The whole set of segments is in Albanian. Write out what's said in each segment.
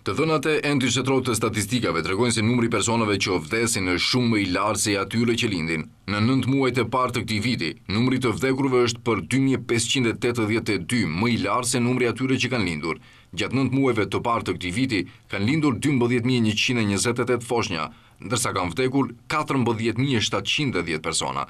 Të dhënat e në të shëtrot të statistikave të regojnë se numri personave që vdesin është shumë më i larë se atyre që lindin. Në nëndë muajt e partë të këti viti, numri të vdekurve është për 2582 më i larë se numri atyre që kanë lindur. Gjatë nëndë muajve të partë të këti viti, kanë lindur 12.128 foshnja, ndërsa kanë vdekur 14.710 persona.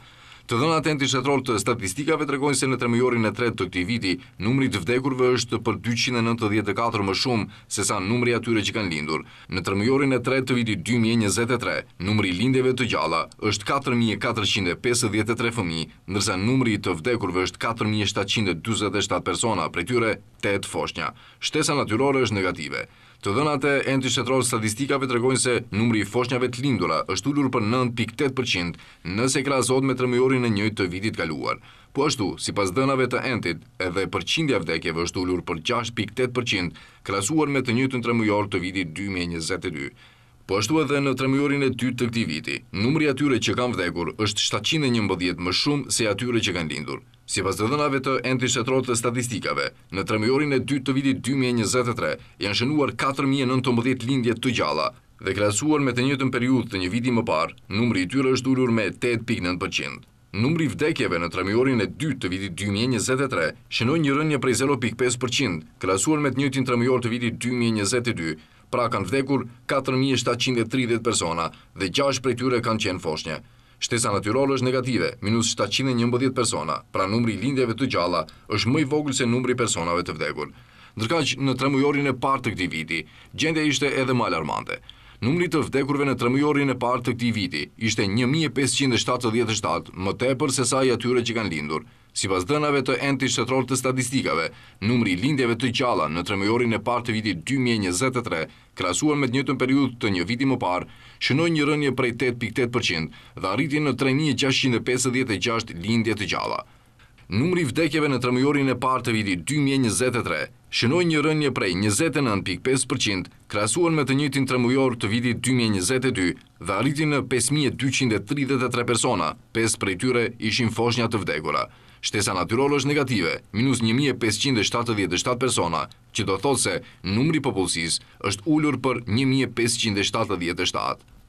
Të dhënë atenti shëtëror të statistikave të regojnë se në tremujorin e tret të këti viti, numri të vdekurve është për 294 më shumë se sa numri atyre që kanë lindur. Në tremujorin e tret të viti 2023, numri lindjeve të gjalla është 4453 fëmi, ndërsa numri të vdekurve është 4727 persona, pre tyre 8 foshnja. Shtesa natyrore është negative. Të dënat e enti statistikave të regojnë se numri i foshnjave të lindura është ullur për 9.8% nëse krasot me tërmëjorin e njëjtë të vitit kaluar. Po ashtu, si pas dënave të entit, edhe përqindja vdekjeve është ullur për 6.8% krasuar me të njëjtë të tërmëjor të vitit 2022. Po ashtu edhe në tremujorin e ty të këti viti, numri atyre që kam vdekur është 711 më shumë se atyre që kanë lindur. Si pas të dënave të enti të statistikave, në tremujorin e 2 të vidit 2023 janë shënuar 4.019 lindjet të gjalla dhe krasuar me të njëtën periud të një vidi më par, numri i tyre është durur me 8.9%. Numri i vdekjeve në tremujorin e 2 të vidit 2023 shënoj një rënjë prej 0.5%, krasuar me të njëtën tremujor të vidit 2022, pra kanë vdekur 4.730 persona dhe 6 prej tyre kanë qenë foshnje. Shtesa në është negative, minus 711 persona, pra numri lindjeve të gjalla është mëj voglë se numri personave të vdekur. Ndërkaq në tremujorin e partë të këti viti, gjendja ishte edhe më alarmante. Numri të vdekurve në tremujorin e partë të këti viti ishte 1577, më tepër se sa i atyre që kanë lindur, Si pas dënave të enti shtetror të statistikave, numri lindjeve të gjalla në tremujorin e partë të vitit 2023, krasuar me të njëtën periud të një viti më parë, shënoj një rënje prej 8.8% dhe arritin në 3.656 lindje të gjalla numri vdekjeve në tremujorin e partë të vidit 2023 shënoj një rënje prej 29.5% krasuan me të njëtin tremujor të vidit 2022 dhe arritin në 5.233 persona, 5 prej tyre ishin foshnja të vdekura. Shtesa natyrol është negative, minus 1577 persona, që do thot se numri popullësis është ullur për 1577.